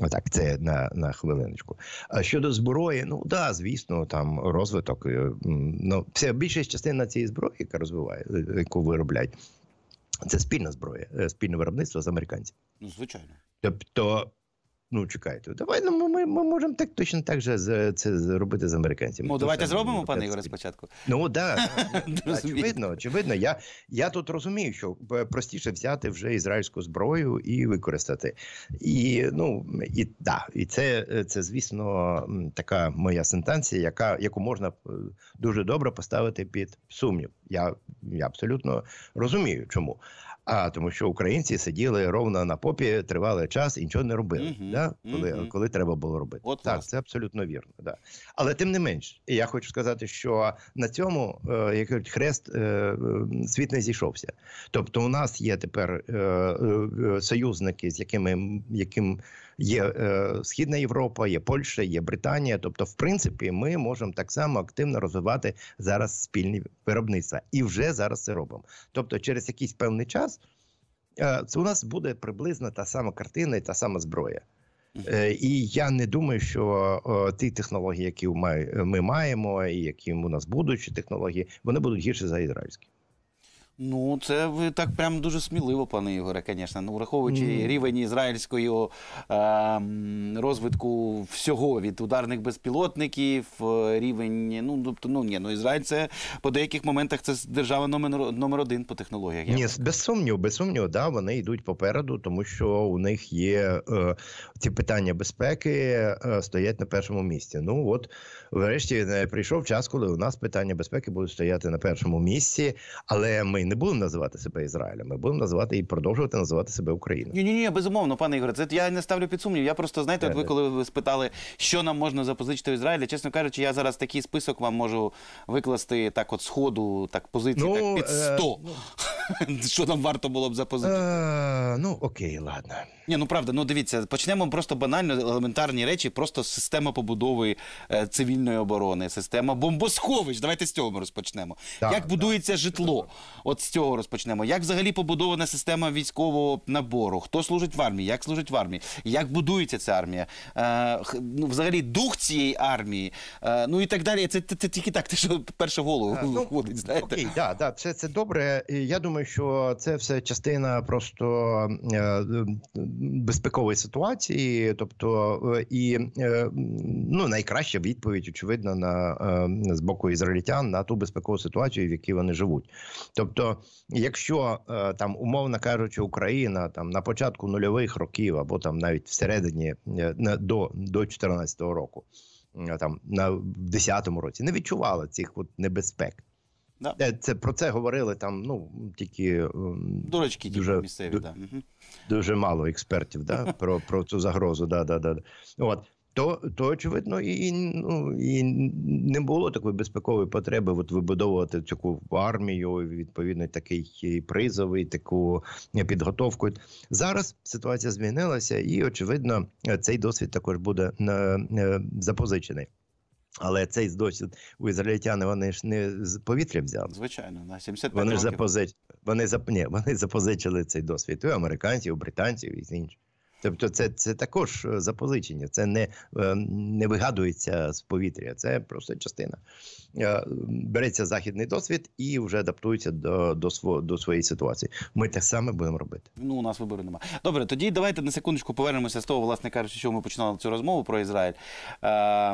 Так, це на на хвилиночку. А щодо зброї, ну да, звісно, там розвиток. Е, ну, вся більшість частина цієї зброї, яка розвиває, е, яку виробляють, це спільна зброя, е, спільне виробництво з американцями. Ну, звичайно. Тобто Ну чекайте, давай ну, ми ми можемо так точно так же з, це зробити з американцями. Ну давайте зробимо, ну, пане Ігоре, спочатку. Ну да, ну, очевидно, очевидно. Я я тут розумію, що е, простіше взяти вже ізраїльську зброю і використати. І ну і да, і це, це звісно, така моя сентенція, яка яку можна е, дуже добре поставити під сумнів. Я, Я абсолютно розумію, чому. А тому, що українці сиділи ровно на попі, тривалий час і нічого не робили, uh да? коли uh коли треба було робити. От так, власне. це абсолютно вірно. Да. Але тим не менш, я хочу сказати, що на цьому е, як кажуть, хрест е, е світ не зійшовся. Тобто, у нас є тепер е, е, е союзники, з якими яким є е, Східна Європа, є Польща, є Британія. Тобто, в принципі, ми можемо так само активно розвивати зараз спільні виробництва і вже зараз це робимо. Тобто, через якийсь певний час е, це у нас буде приблизно та сама картина і та сама зброя. Е, і я не думаю, що ті технології, які ми маємо, і які у нас будуть технології, вони будуть гірше за ізраїльські. Ну, це ви так прям дуже сміливо, пане Ігоре, звісно. Ну, враховуючи mm. рівень ізраїльського е, ем, розвитку всього від ударних безпілотників, е, рівень. Ну, тобто, ну ні, ну Ізраїль це по деяких моментах це держава номер номер один по технологіях. Ні, без сумніву, без сумніву, да, вони йдуть попереду, тому що у них є е, ці питання безпеки, е, стоять на першому місці. Ну от, врешті, е, прийшов час, коли у нас питання безпеки будуть стояти на першому місці, але ми не будемо називати себе Ізраїлем, ми будемо називати і продовжувати називати себе Україною. Ні, ні, ні, безумовно, пане Ігоре, це я не ставлю під сумнів. Я просто знаєте, от ви коли ви спитали, що нам можна запозичити в Ізраїлі, чесно кажучи, я зараз такий список вам можу викласти так, от сходу, так позицій, ну, так під 100. Е... Ну, що нам варто було б запозичити. Е... Ну окей, ладно. Ні, ну правда, ну дивіться, почнемо просто банально елементарні речі, просто система побудови е, цивільної оборони, система бомбосховищ. Давайте з цього ми розпочнемо. Так, як будується так, житло? От з цього розпочнемо. Як взагалі побудована система військового набору? Хто служить в армії? Як служить в армії? Як будується ця армія? Е, ну, взагалі, дух цієї армії, е, ну і так далі. Це, це, це тільки так, те, що перше голову е, ну, Знаєте, Окей, да, да, це, це добре. Я думаю, що це все частина просто. Е, безпекової ситуації, тобто е, і е, ну найкраща відповідь, очевидно, на е, з боку ізраїльтян на ту безпекову ситуацію, в якій вони живуть. Тобто, якщо там умовно кажучи, Україна там на початку нульових років або там навіть всередині до, до 14 року. Там на 10 році не відчувала цих от небезпек, Да. Е, це про це говорили там. Ну тільки ем, дурочки типу дуже місцеві, ду, да. дуже мало експертів. Да, про про цю загрозу. Да, да, да. От то, то очевидно, і ну і не було такої безпекової потреби от вибудовувати таку армію, відповідно, такий призовий, таку підготовку. Зараз ситуація змінилася, і очевидно, цей досвід також буде е, е, запозичений. Але цей досвід у ізраїльтяни вони ж не з повітря взяли. Звичайно, на 75 вони років. ж запозич... вони, зап... Ні, вони запозичили цей досвід у американців, у британців і з інших. Тобто, це це також е, запозичення, це не, е, не вигадується з повітря, це просто частина. Е, береться західний досвід і вже адаптується до до, сво, до своєї ситуації. Ми те саме будемо робити. Ну у нас вибору немає. Добре, тоді давайте на секундочку повернемося з того, власне кажучи, що ми починали цю розмову про Ізраїль. Е,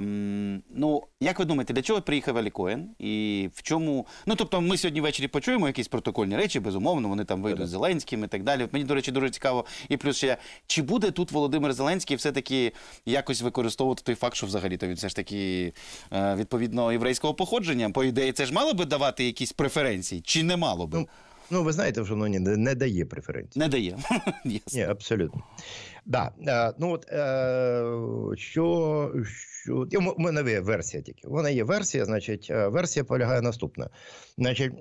Ну як ви думаєте, для чого приїхав Алікоєн? і в чому? Ну тобто, ми сьогодні ввечері почуємо якісь протокольні речі, безумовно. Вони там вийдуть з Зеленським і так далі. мені до речі, дуже цікаво. І плюс ще чи буде тут Володимир Зеленський все таки якось використовувати той факт, що взагалі то він все ж таки е, відповідно єврейського походу? походження, по ідеї, це ж мало би давати якісь преференції, чи не мало би? Ну, ну ви знаєте, що воно не, не дає преференції. Не дає. Ні, абсолютно. Да, е, ну от е, що, що у мене є версія тільки. Вона є версія, значить, е, версія полягає наступна. Значить,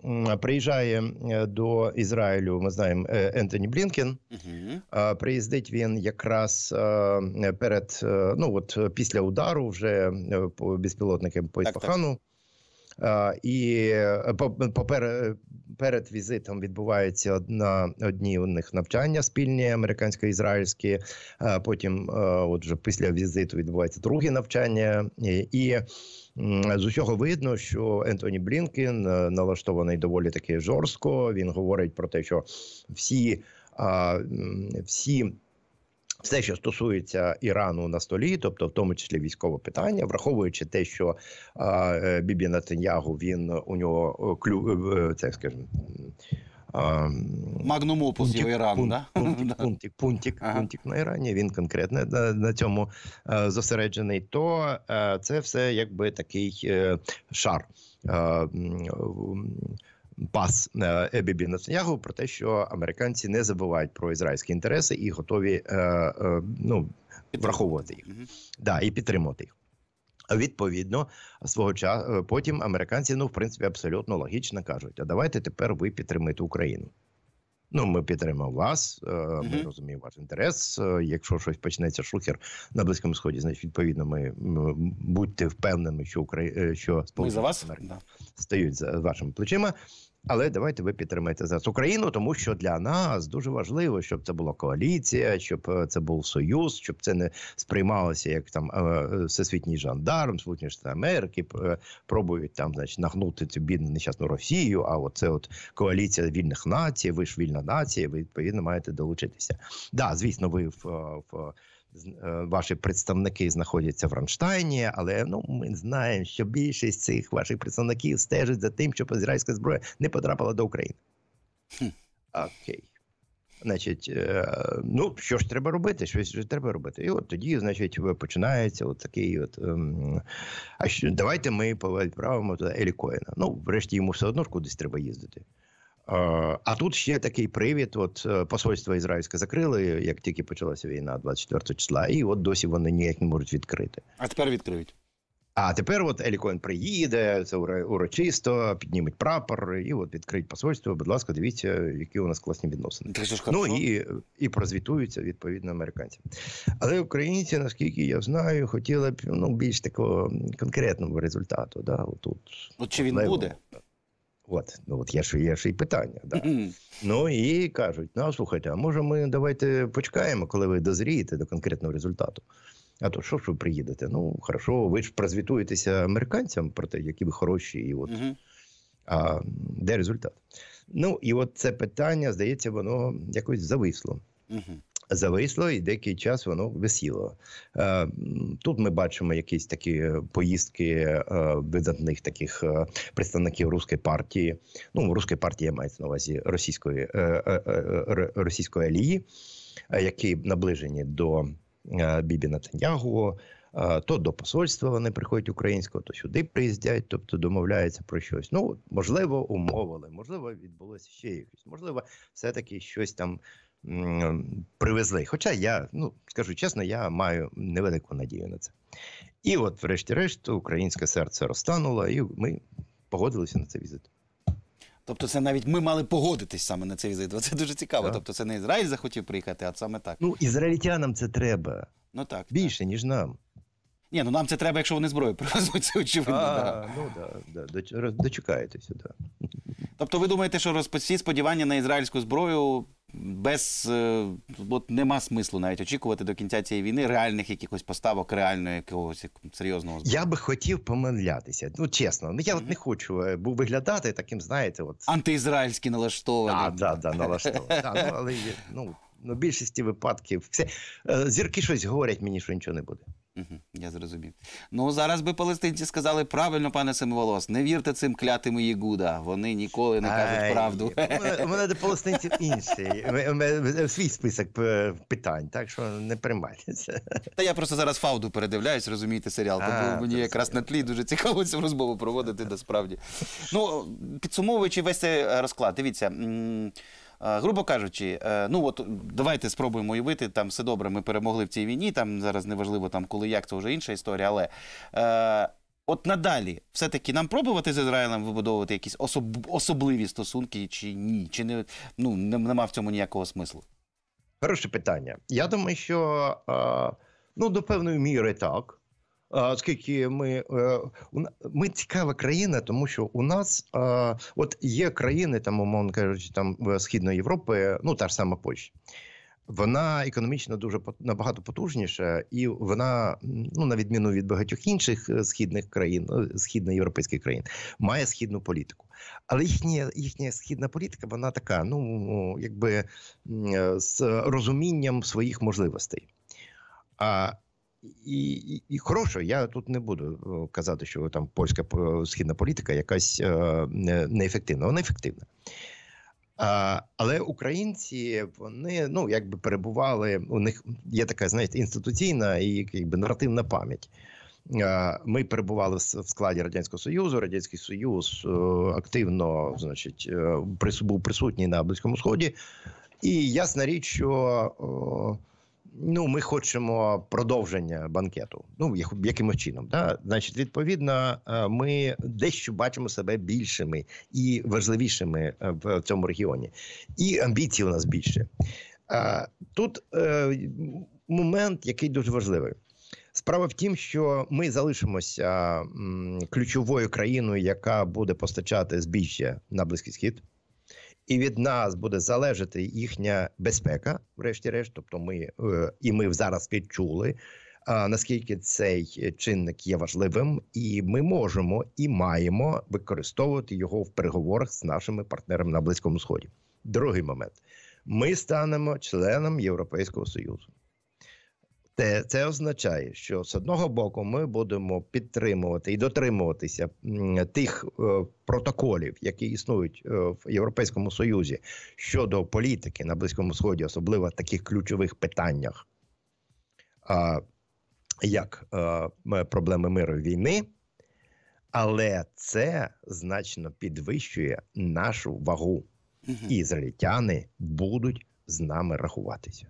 приїжджає до Ізраїлю, ми знаємо, Ентоні Блінкен. Угу. Приїздить він якраз перед ну от після удару вже по безпілотникам по Ісфахану. Е, і е, попер, е, перед візитом відбуваються одна одні у них навчання спільні американсько-ізраїльські. Потім, отже, після візиту відбувається друге навчання і. З усього видно, що Ентоні Блінкен налаштований доволі таки жорстко. Він говорить про те, що всі, всі все, що стосується Ірану на столі, тобто в тому числі військове питання, враховуючи те, що е, Бібі Натаньягу, він у нього е, клю е, е, це скажімо, Магнум опус його Ірану, пунт, да? пунктик, пунктик, пунктик, ага. пунктик на Ірані. Він конкретно на, на цьому е, зосереджений. То е, це все якби такий е, шар. Е, е, пас е, Ебібі Нацнягу про те, що американці не забувають про ізраїльські інтереси і готові е, е, ну, враховувати їх да, і підтримувати їх. Відповідно, свого часу потім американці ну в принципі абсолютно логічно кажуть: а давайте тепер ви підтримуєте Україну. Ну, ми підтримаємо вас. Е, ми угу. розуміємо ваш інтерес. Е, якщо щось почнеться шухер на близькому сході, значить відповідно, ми будьте впевнені, що Украї... Е, що Сполучені Штати стають за вашими плечима. Але давайте ви підтримаєте зараз Україну, тому що для нас дуже важливо, щоб це була коаліція, щоб е, це був союз, щоб це не сприймалося як там е, е, всесвітній жандарм, Сполучені Штати Америки пробують там, значить, нагнути цю бідну нещасну Росію. А от це от коаліція вільних націй, ви ж вільна нація, ви відповідно маєте долучитися. Да, звісно, ви в. в Е, ваші представники знаходяться в Рамштайні, але ну ми знаємо, що більшість цих ваших представників стежить за тим, щоб ізраїльська зброя не потрапила до України. Окей. Значить, е, ну що ж треба робити? Щось ж треба робити. І от тоді, значить, починається от такий от ем, а що давайте ми відправимо туди Елікоїна. Ну, врешті йому все одно ж кудись треба їздити. А тут ще такий привід. От е, посольство Ізраїльське закрили, як тільки почалася війна, 24 числа, і от досі вони ніяк не можуть відкрити. А тепер відкриють. А тепер от Елікон приїде, це урочисто, піднімуть прапор і от відкриють посольство. Будь ласка, дивіться, які у нас класні відносини. Так, ж ну і і прозвітуються відповідно американці. Але українці, наскільки я знаю, хотіли б ну більш такого конкретного результату. Да, отут. От чи він Леву. буде? От, ну от є ще є ж і питання. Да. Ну і кажуть: ну слухайте, а може ми давайте почекаємо, коли ви дозрієте до конкретного результату. А то що ж ви приїдете? Ну хорошо, ви ж прозвітуєтеся американцям про те, які ви хороші, і от а де результат? Ну і от це питання здається, воно якось зависло. Зависло і деякий час воно висіло. Е, тут ми бачимо якісь такі поїздки е, видатних таких е, представників руської партії. Ну, руської партії мається на увазі російської російської алії, які наближені до Бібі Натанягу. То до посольства вони приходять українського, то сюди приїздять, тобто домовляються про щось. Ну можливо, умовили, можливо, відбулося ще якось, можливо, все таки щось там привезли. Хоча я ну скажу чесно, я маю невелику надію на це. І от, врешті-решт, українське серце розтануло, і ми погодилися на цей візит. Тобто, це навіть ми мали погодитись саме на цей візит. Це дуже цікаво. Так. Тобто, це не Ізраїль захотів приїхати, а саме так. Ну ізраїльтянам це треба Ну так більше так. ніж нам. Ні, ну нам це треба, якщо вони зброю привезуть, це очевидно. А, да. Ну да, да дочекаєтеся, да. Тобто, ви думаєте, що всі сподівання на ізраїльську зброю без е, от нема смислу навіть очікувати до кінця цієї війни реальних якихось поставок, реального якогось серйозного зброю. Я би хотів помилятися. Ну чесно, ну, я от не хочу е, виглядати таким, знаєте, от антиізраїльські налаштовані. Да, да, да, налаштовані. да, ну, але ну, ну більшості випадків все е, зірки щось говорять мені, що нічого не буде. Я зрозумів. Ну зараз би палестинці сказали правильно, пане Семоволос, не вірте цим клятим Єгуда. Вони ніколи не кажуть Ай, правду. У мене, до палестинців інший. Свій список е, питань, так що не приймайтеся. Та я просто зараз фауду передивляюсь, розумієте, серіал. А, Тому мені якраз на тлі дуже цікаво цю розмову проводити насправді. Ну підсумовуючи весь цей е, розклад, дивіться. Е, грубо кажучи, е, ну от давайте спробуємо уявити, там все добре, ми перемогли в цій війні. Там зараз неважливо там коли як це вже інша історія, але. Е, от надалі, все-таки нам пробувати з Ізраїлем вибудовувати якісь особ... особливі стосунки, чи ні? Чи не ну нема в цьому ніякого смислу? Хороше питання. Я думаю, що ну до певної міри так. Оскільки ми е, ми цікава країна, тому що у нас от є країни, там, умовно кажучи, там Східної Європи, ну та ж сама Польща. Вона економічно дуже набагато потужніша, і вона, ну на відміну від багатьох інших е, східних країн, е, східноєвропейських країн, має східну політику. Але їхня їхня східна політика, вона така, ну якби з розумінням своїх можливостей. А і, і і, хороше, я тут не буду е, казати, що там польська е, східна політика якась е, неефективна. Вона ефективна. А, Але українці вони ну якби перебували. У них є така знаєте, інституційна і якби наративна пам'ять. Ми перебували в складі радянського союзу. Радянський Союз е, активно значить був присутній на близькому сході, і ясна річ, що ну ми хочемо продовження банкету. Ну якимось чином, да? значить, відповідно, е, ми дещо бачимо себе більшими і важливішими е, в цьому регіоні, і амбіцій у нас більше. Е, тут момент, який дуже важливий. Справа в тім, що ми залишимося ключовою країною, яка буде постачати збіжжя на близький схід і від нас буде залежати їхня безпека, врешті-решт. Тобто, ми е, і ми зараз відчули. Наскільки цей чинник є важливим, і ми можемо і маємо використовувати його в переговорах з нашими партнерами на близькому сході? Другий момент: ми станемо членом Європейського союзу. Те це означає, що з одного боку ми будемо підтримувати і дотримуватися тих е, протоколів, які існують е, в Європейському Союзі щодо політики на Близькому Сході, особливо в таких ключових питаннях, е, як е, проблеми миру і війни, але це значно підвищує нашу вагу, і ізраїльтяни будуть з нами рахуватися.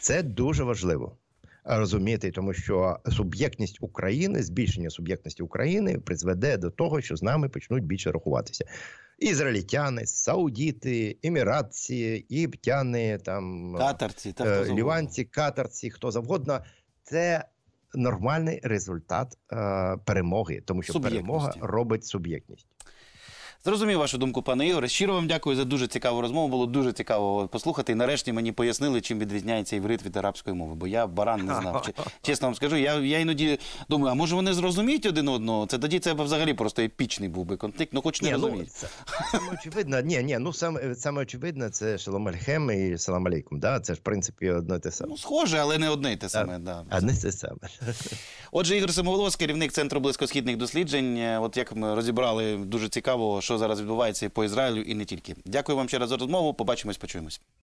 Це дуже важливо розуміти, тому що суб'єктність України, збільшення суб'єктності України призведе до того, що з нами почнуть більше рахуватися. Ізраїльтяни, саудіти, еміратці, єптяни, там катарці, та е, ліванці, катарці, хто завгодно, це нормальний результат е, перемоги, тому що перемога робить суб'єктність. Зрозумів вашу думку, пане Ігоре. Щиро вам дякую за дуже цікаву розмову. Було дуже цікаво послухати. І нарешті мені пояснили, чим відрізняється іврит від арабської мови, бо я баран не знав. Чесно вам скажу, я я іноді думаю, а може вони зрозуміють один одного? Це тоді це взагалі просто епічний був би конфлікт, ну хоч не ну, розуміють. Ну, саме очевидно, ні, ні, ну саме саме очевидно, це шалом альхем і салам алейкум. Да? Це ж в принципі одне те саме. Ну, схоже, але не одне й те саме. Да. Одне те саме. Отже, Ігор Самоволос, керівник центру близькосхідних досліджень. Е, от як ми розібрали дуже цікаво, що що зараз відбувається і по Ізраїлю, і не тільки. Дякую вам ще раз за розмову. Побачимось, почуємось.